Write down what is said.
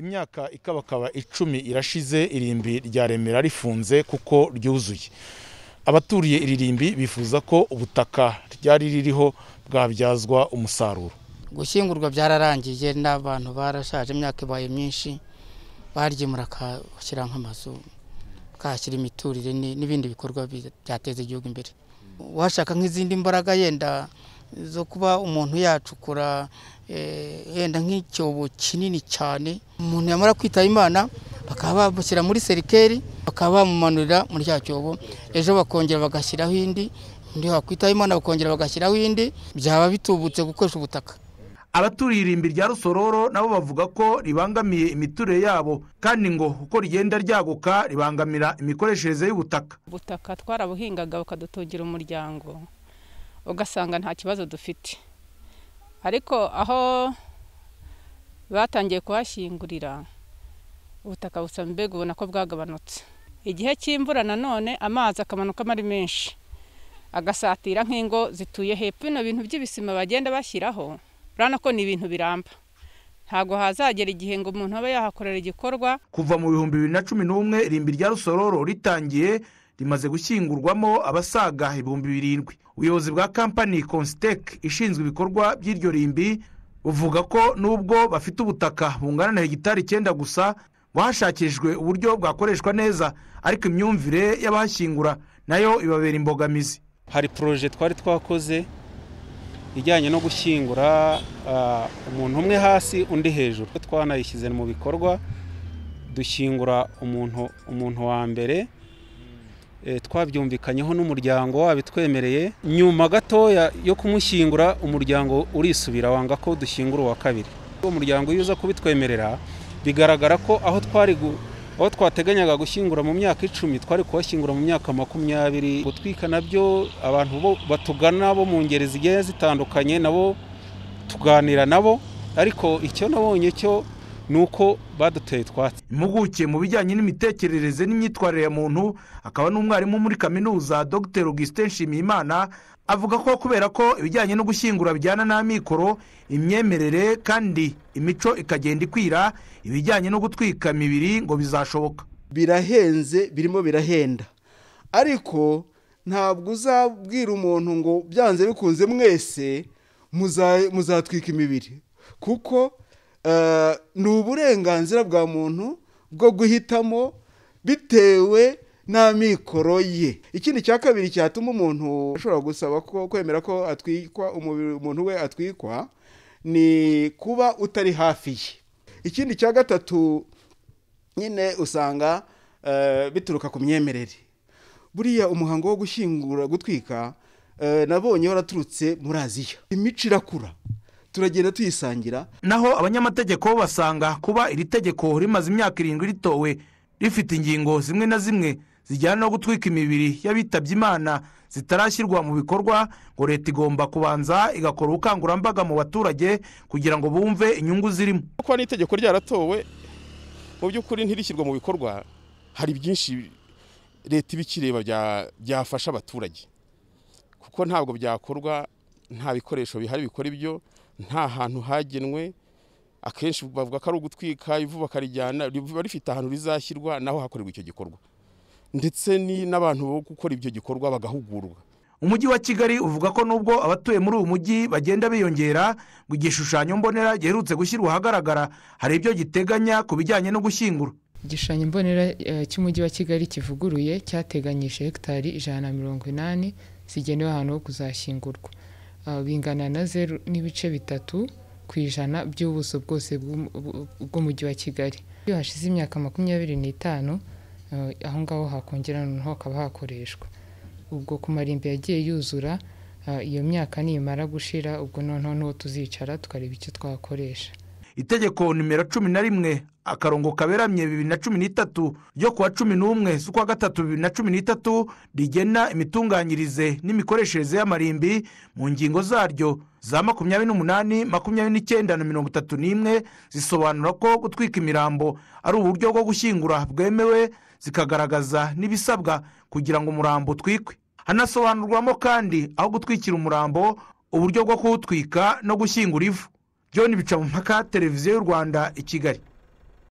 imyaka ikabakaba icumi irashize irimbi rya remera rifunze kuko ryuzuye abaturiye iririmbi bifuza ko ubutaka ryari ririho bwabyazwa umusaruro gushyingurwa byararangiye n'abantu barashaje imyaka ibaye myinshi baryimu bakashyira nk'amazu bakahashyira imiturire n'ibindi bikorwa byateza igihugu imbere washaka nk'izindi mbaraga yenda zo kuba umuntu yacukura eh, yenda nk'icyobo kinini cyane umuntu yamara kwitaba imana bakaba bamushyira muri serikeri bakaba bamumanurira muri cya cyobo ejo bakongera bagashyiraho indi undi wakwitaba imana bakongera bagashyiraho indi byaba bitubutse gukoresha ubutaka abaturiye irimbi rya rusororo nabo bavuga ko ribangamiye imiturire yabo kandi ngo uko rigenda ryaguka ribangamira imikoreshereze y'ubutaka ubutaka twarabuhingaga bakadutungira umuryango ugasanga nta kibazo dufite ariko aho batangiye kuhashingurira ubutaka busa mbega ubona ko bwagabanutse igihe cy'imvura nanone amazi akamanuka aba menshi agasatira nk'ingo zituye hepfo bino bintu by'ibisima bagenda bashyiraho urabona ko ni ibintu biramba ntabwo hazagera igihe ngo umuntu abe yahakorera igikorwa kuva mu bihumbi bibiri na cumi n'umwe irimbi rya rusororo ritangiye rimaze gushyingurwamo abasaga ibihumbi birindwi ubuyobozi bwa kampani konsiteke ishinzwe ibikorwa by'iryo rimbi buvuga ko nubwo bafite ubutaka bungana na hegitari icyenda gusa bwahashakishijwe uburyo bwakoreshwa neza ariko imyumvire y'abahashyingura nayo ibabera imbogamizi hari poroje twari twakoze ijyanye no gushyingura ah, umuntu umwe hasi undi hejuru twanayishyize mu bikorwa dushyingura umuntu umuntu wa mbere Eh, twabyumvikanyeho n'umuryango wabitwemereye nyuma gatoya yo kumushyingura umuryango urisubira wanga ko dushyingura uwa kabiri umuryango iyo uza kubitwemerera bigaragara ko aho twari aho twateganyaga gushyingura mu myaka icumi twari kuhashyingura mu myaka makumyabiri gutwika nabyo abantu bo batugana bo mu ngeri zigiye zitandukanye nabo tuganira nabo ariko icyo nabonye cyo ni uko baduteye twatsi impuguke mu bijyanye n'imitekerereze n'imyitwarire ya muntu akaba n'umwarimu muri kaminuza dr augustin nshimiyimana avuga ko kubera ko ibijyanye no gushyingura bijyana n'amikoro imyemerere kandi imico ikagenda ikwira ibijyanye no gutwika imibiri ngo bizashoboka birahenze birimo birahenda ariko ntabwo uzabwira umuntu ngo byanze bikunze mwese muzatwika imibiri kuko Eh, ni uburenganzira bwa muntu bwo guhitamo bitewe n'amikoro ye ikindi cya kabiri cyatuma umuntu ashobora gusaba ko kwemera ko atwikwa umubiri umuntu we atwikwa ni kuba utari hafi ye ikindi cya gatatu nyine usanga eh, bituruka ku myemerere buriya umuhango wo gushyingura gutwika eh, nabonye waraturutse muri aziya imico irakura turagenda tuyisangira naho abanyamategeko basanga kuba iri tegeko rimaze imyaka irindwi ritowe rifite ingingo zimwe na zimwe zijyana no gutwika imibiri y'abitabye imana zitarashyirwa mu bikorwa ngo leta igomba kubanza igakora ubukangurambaga mu baturage kugira ngo bumve inyungu zirimo kuko n'itegeko ryaratowe mu by'ukuri ntirishyirwa mu bikorwa hari byinshi leta iba ikireba byafasha abaturage kuko ntabwo byakorwa nta bikoresho bihari bikora ibyo nta hantu hagenwe akenshi bavuga ko ari ugutwika ivu bakarijyana riba rifite ahantu rizashyirwa naho hakorerwa icyo gikorwa ndetse n'abantu bo gukora ibyo gikorwa bagahugurwa umujyi wa kigali uvuga ko nubwo abatuye muri uyu mujyi bagenda biyongera ngo igishushanyo mbonera giherutse gushyirwa ahagaragara hari ibyo giteganya ku bijyanye no gushyingura igishushanyo mbonera eh, cy'umujyi wa kigali kivuguruye cyateganyije hegitari ijana na mirongo inani zigenewe ahantu ho kuzashyingurwa Ah, bingana na zeru n'ibice bitatu ku ijana by'ubuso bwose bw'umujyi wa kigali iyo hashize imyaka makumyabiri n'itanu ah, aho ngaho hakongera noneho hakaba hakoreshwa ubwo ku marimbi yagiye yuzura ah, iyo myaka nimara gushira ubwo noneho niho tuzicara tukareba icyo twakoresha itegeko nimero cumi na rimwe akarongo kaberamye bibiri na cumi n'itatu ryo kuwa cumi n'umwe z'ukwa gatatu bibiri na cumi n'itatu rigena imitunganyirize n'imikoreshereze y'amarimbi mu ngingo zaryo za makumyabiri n'umunani makumyabiri n'icyenda na mirongo itatu n'imwe zisobanura ko gutwika imirambo ari uburyo bwo gushyingura bwemewe zikagaragaza n'ibisabwa kugira ngo umurambo utwikwe hanasobanurwamo kandi aho gutwikira umurambo uburyo bwo kuwutwika no gushyingura ivu john bicamumpaka televiziyo y'u rwanda i kigali